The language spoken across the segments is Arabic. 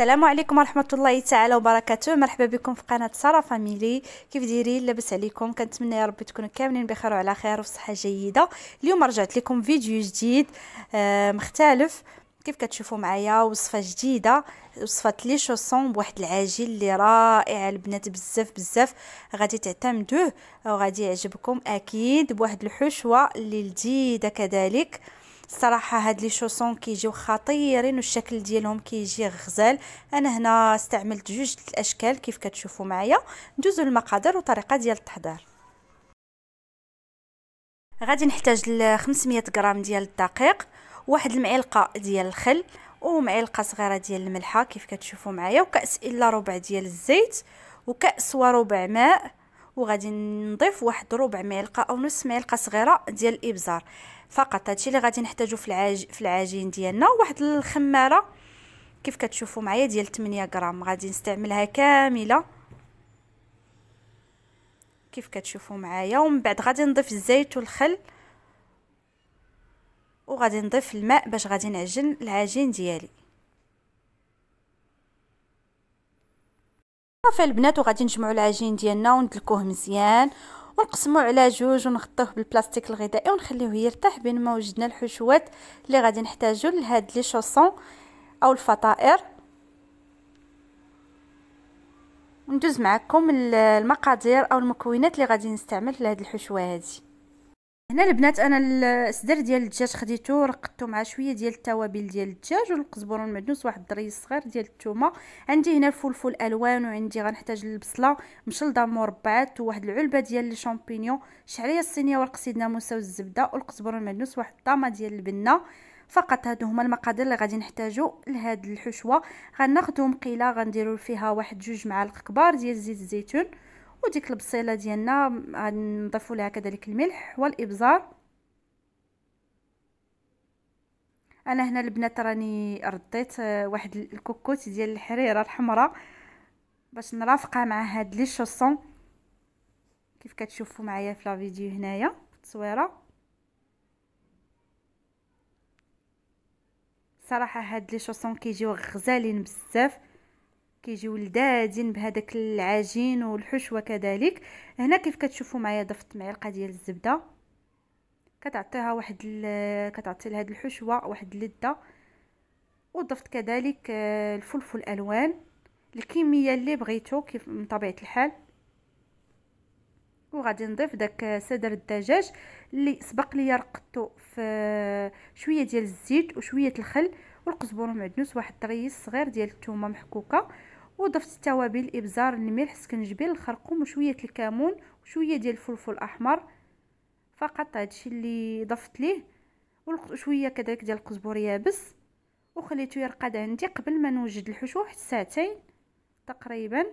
السلام عليكم ورحمه الله تعالى وبركاته مرحبا بكم في قناه ساره فاميلي كيف دايرين لاباس عليكم كنتمنى يا ربي تكونوا كاملين بخير وعلى خير وصحه جيده اليوم رجعت لكم فيديو جديد آه، مختلف كيف كتشوفوا معايا وصفه جديده وصفه لي شوسون بواحد العجين اللي رائع البنات بزاف بزاف غادي تعتمدوه وغادي يعجبكم اكيد بواحد الحشوه اللي لذيذه كذلك آه الصراحه هاد لي شوسون كيجيو خطيرين والشكل ديالهم كيجي غزال انا هنا استعملت جوج الاشكال كيف كتشوفوا معايا ندوزو المقادير وطريقه ديال التحضير غادي نحتاج ل 500 غرام ديال الدقيق واحد المعلقه ديال الخل ومعلقه صغيره ديال الملحه كيف كتشوفوا معايا وكاس الا ربع ديال الزيت وكاس وربع ماء وغادي نضيف واحد ربع معلقه او نص معلقه صغيره ديال الابزار فقط هادشي اللي غادي نحتاجو في العاج في العجين ديالنا واحد الخماره كيف كتشوفوا معايا ديال 8 غرام غادي نستعملها كامله كيف كتشوفوا معايا ومن بعد غادي نضيف الزيت والخل وغادي نضيف الماء باش غادي نعجن العجين ديالي صافي البنات وغادي نجمعوا العجين ديالنا وندلكوه مزيان ونقسموه على جوج ونغطوه بالبلاستيك الغذائي ونخليوه يرتاح بين ما وجدنا الحشوات اللي غادي نحتاجو لهاد لي شوسون او الفطائر ندوز معكم المقادير او المكونات اللي غادي نستعمل لهاد الحشوه هذه هنا البنات انا الصدر ديال الدجاج خديته رقدته مع شويه ديال التوابل ديال الدجاج والقزبر والمعدنوس واحد الدري صغير ديال الثومه عندي هنا الفلفل الالوان وعندي غنحتاج البصله مشلضه مربعات وواحد العلبه ديال الشامبينيون شعريه الصينيه ورق سيدنا موسى والزبده والقزبر والمعدنوس واحد الطامه ديال البنه فقط هادو هما المقادير اللي غادي نحتاجو لهاد الحشوه غناخذو مقيله غنديرو فيها واحد جوج معالق كبار ديال زيت الزيتون وديك البصيله ديالنا غنضيفوا لها كذلك الملح والابزار انا هنا البنات راني رديت آه، واحد الكوكوت ديال الحريره الحمراء باش نرافقها مع هاد لي شوسون كيف كتشوفوا معايا في لا فيديو هنايا في التصويره صراحه هاد لي شوسون كيجيو غزالين بزاف كيجيو لذاذين بهذاك العجين والحشوه كذلك هنا كيف كتشوفوا معايا ضفت معلقه ديال الزبده كتعطيها واحد كتعطي لهاد الحشوه واحد اللذه وضفت كذلك آه، الفلفل الالوان الكميه اللي بغيتو كيف من طبيعه الحال وغادي نضيف داك آه، صدر الدجاج اللي سبق لي رقدته في آه، شويه ديال الزيت وشويه الخل والقزبر والمعدنوس واحد الطريس صغير ديال الثومه محكوكه وضفت التوابل الابزار الملح سكنجبير الخرقوم وشويه الكمون وشويه ديال الفلفل الاحمر فقط هادشي اللي ضفت ليه وشويه كذلك ديال القزبر يابس وخليته يرقد عندي قبل ما نوجد الحشو واحد ساعتين تقريبا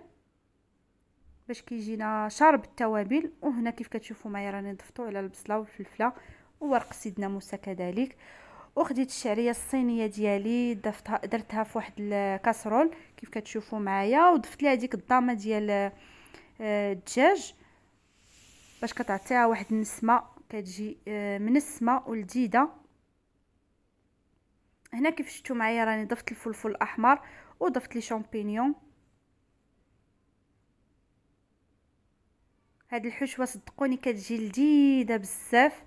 باش كيجينا شارب التوابل وهنا كيف كتشوفوا معايا راني ضفتو على البصله والفلفله وورق سيدنا موسى كذلك وخديت الشعريه الصينيه ديالي ضفتها درتها في واحد الكاسرول كيف كتشوفوا معايا وضفت لها ديك الضامه ديال آه، الدجاج باش كتعطيها واحد النسمه كتجي آه، منسمه ولذيذه هنا كيف شفتوا معايا راني ضفت الفلفل الاحمر وضفت لي شامبينيون هاد الحشوه صدقوني كتجي لذيذه بزاف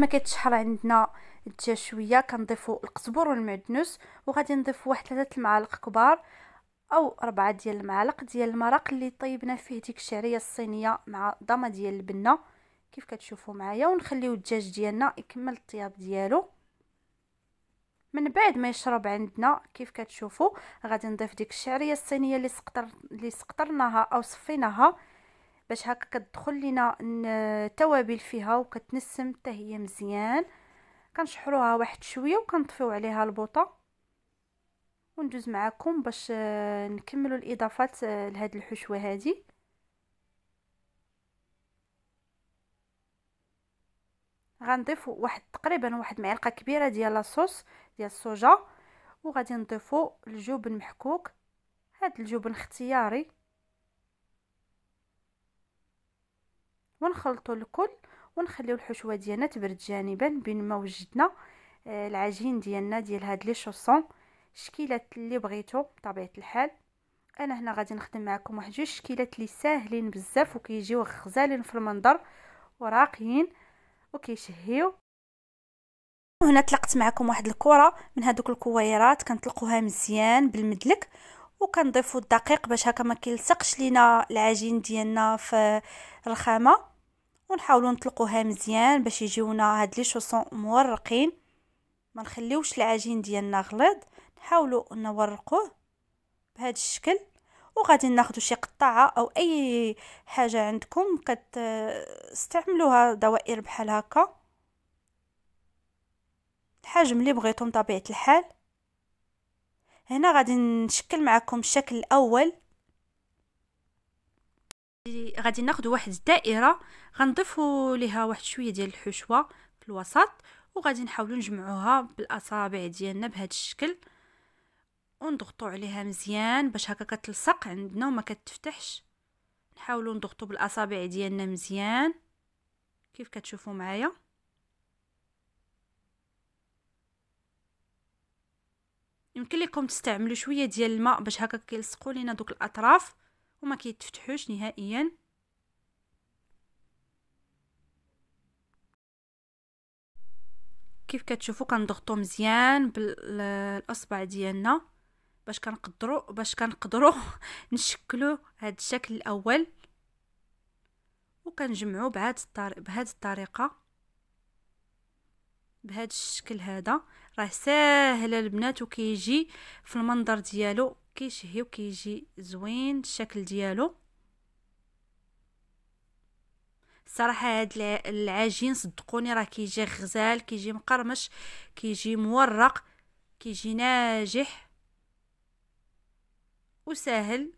بعد ما كيتشحر عندنا شويه كنضيفوا القزبر والمعدنوس وغادي نضيف واحد ثلاثه المعالق كبار او أربعة ديال المعالق ديال المرق اللي طيبنا فيه ديك الشعريه الصينيه مع ضمه ديال البنه كيف كتشوفوا معايا ونخليو الدجاج ديالنا يكمل الطياب ديالو من بعد ما يشرب عندنا كيف كتشوفوا غادي نضيف ديك الشعريه الصينيه اللي سقطر اللي سقطرناها او صفيناها باش هكا كتدخل لينا التوابل فيها وكتنسم حتى هي مزيان كنشحروها واحد شويه وكنطفيو عليها البوطه وندوز معكم باش آه، نكملوا الاضافات آه، لهاد الحشوه هذه غنضيف واحد تقريبا واحد معلقه كبيره ديال لاصوص ديال الصوجه وغادي نضيفو الجبن محكوك هاد الجبن اختياري ونخلطوا الكل ونخليو الحشوه ديالنا تبرد جانبا بين ما وجدنا آه، العجين ديالنا ديال هاد لي شوسون الشكيلات اللي بغيتو بطبيعه الحال انا هنا غادي نخدم معكم واحد جوج شكيلات اللي ساهلين بزاف وكيجيو غزالين في المنظر وراقيين وكيشهيو وهنا طلقت معكم واحد الكره من هذوك الكويرات كنطلقوها مزيان بالمدلك وكنضيفوا الدقيق باش هكا ما كيلصقش لينا العجين ديالنا في الرخامه ونحاولوا نطلقوها مزيان باش يجيونا هاد لي شوسون مورقين ما نخليوش العجين ديالنا غليظ نحاولوا نورقوه بهذا الشكل وغادي ناخذ شي قطعه او اي حاجه عندكم كتستعملوها دوائر بحال هكا الحجم اللي بغيتم طبيعه الحال هنا غادي نشكل معكم الشكل الاول غادي ناخذ واحد الدائره غنضيفوا ليها واحد شويه ديال الحشوه في الوسط وغادي نحاولوا نجمعوها بالاصابع ديالنا بهذا الشكل ونضغطوا عليها مزيان باش هكا كتلصق عندنا وما كتفتحش نحاولوا نضغطوا بالاصابع ديالنا مزيان كيف كتشوفوا معايا يمكن لكم تستعملوا شويه ديال الماء باش هكا كيلصقوا لينا دوك الاطراف وما كيتفتحوش نهائيا كيف كتشوفوا كنضغطوا مزيان بالاصبع ديالنا باش كنقدروا باش كنقدروا نشكلوا هذا الشكل الاول وكنجمعوا بهذه الطريقه الطريقه بهذا الشكل هذا راه ساهل البنات وكيجي في المنظر ديالو كيشهي وكيجي زوين الشكل ديالو صراحة هاد العجين صدقوني راه كيجي غزال كيجي مقرمش كيجي مورق كيجي ناجح وسهل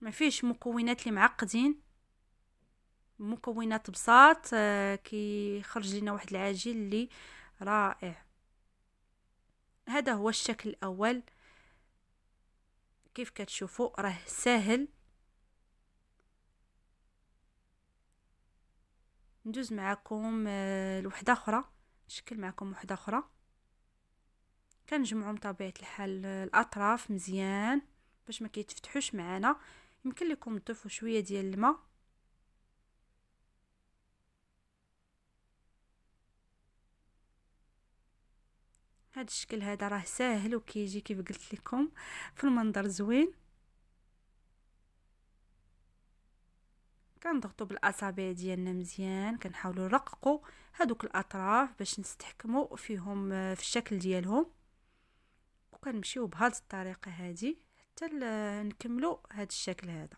ما فيش مكونات اللي معقدين مكونات بساط آه، كيخرج لنا واحد العجين اللي رائع هذا هو الشكل الأول كيف كتشوفوا راه ساهل ندوز معكم آه، لوحده اخرى نشكل معكم وحده اخرى كنجمعهم بطبيعه الحال الاطراف مزيان باش ما كيتفتحوش معانا يمكن لكم تضيفوا شويه ديال الماء هذا الشكل هذا راه ساهل وكيجي كيف قلت لكم في المنظر زوين كنضغطوا بالاصابع ديالنا مزيان كنحاولوا نرققوا هذوك الاطراف باش نستحكموا فيهم آه، في الشكل ديالهم وكنمشيو بهذه الطريقه هذه حتى آه، نكملوا هذا الشكل هذا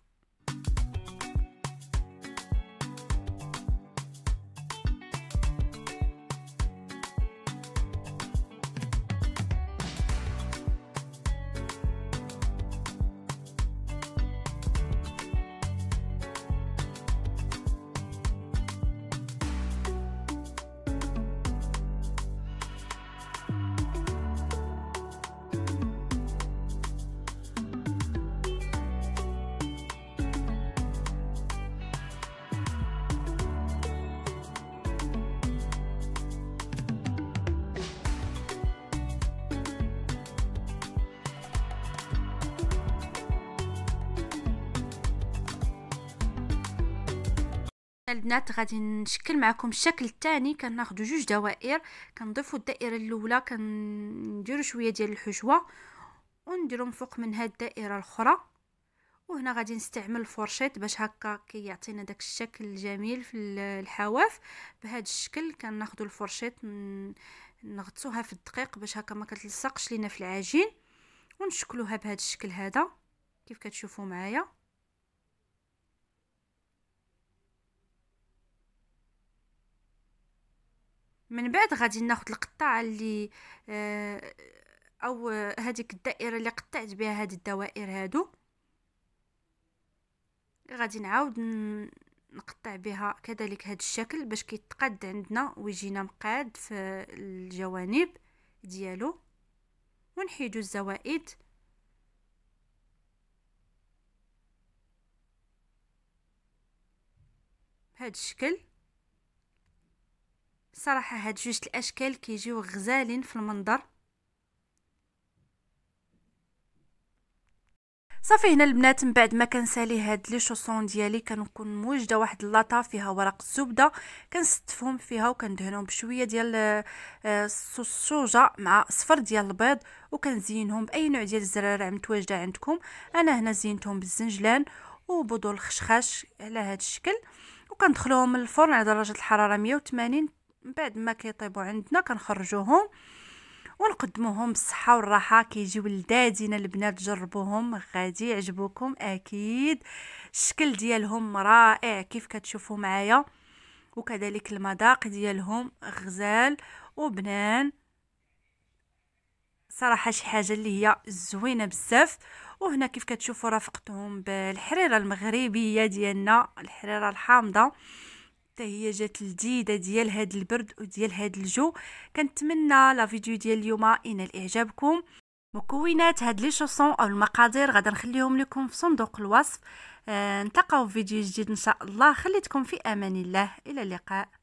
البنات غادي نشكل معكم الشكل الثاني كناخذوا جوج دوائر كنضيفوا الدائره الاولى كنديروا شويه ديال الحشوه ونديروا من فوق من هاد الدائره الاخرى وهنا غادي نستعمل الفرشيط باش هكا كيعطينا كي داك الشكل الجميل في الحواف بهذا الشكل كناخذوا الفرشيط نغطسوها في الدقيق باش هكا ما كتلصقش لينا في العجين ونشكلوها بهذا الشكل هذا كيف كتشوفوا معايا من بعد غادي ناخذ القطعه اللي آه او هذيك الدائره اللي قطعت بها هذه الدوائر هادو غادي نعاود نقطع بها كذلك هذا الشكل باش كيتقاد عندنا ويجينا مقاد في الجوانب ديالو ونحيدو الزوائد بهذا الشكل صراحه هاد جوج الاشكال كيجيو غزالين في المنظر صافي هنا البنات من بعد ما كنسالي هاد لي شوسون ديالي كنكون موجده واحد اللاطه فيها ورق الزبده كنستفهم فيها وكندهنهم بشويه ديال السوجه آه، مع صفر ديال البيض وكنزينهم باي نوع ديال الزرارع متواجده عندكم انا هنا زينتهم بالزنجلان وبودو الخشخاش على هاد الشكل وكندخلوهم الفرن على درجه الحراره 180 من بعد ما كيطيبوا عندنا كنخرجوهم ونقدموهم بالصحه والراحه كيجيو لذاذين البنات جربوهم غادي يعجبوكم اكيد الشكل ديالهم رائع كيف كتشوفوا معايا وكذلك المذاق ديالهم غزال وبنان صراحه شي حاجه اللي هي زوينه بزاف وهنا كيف كتشوفوا رافقتهم بالحريره المغربيه ديالنا الحريره الحامضه هي جات لذيذه ديال هاد البرد وديال هاد الجو كنتمنى لا فيديو ديال اليوم ينال اعجابكم مكونات هاد لي شوسون او المقادير غادي نخليهم لكم في صندوق الوصف آه نتلاقاو في فيديو جديد ان شاء الله خليتكم في امان الله الى اللقاء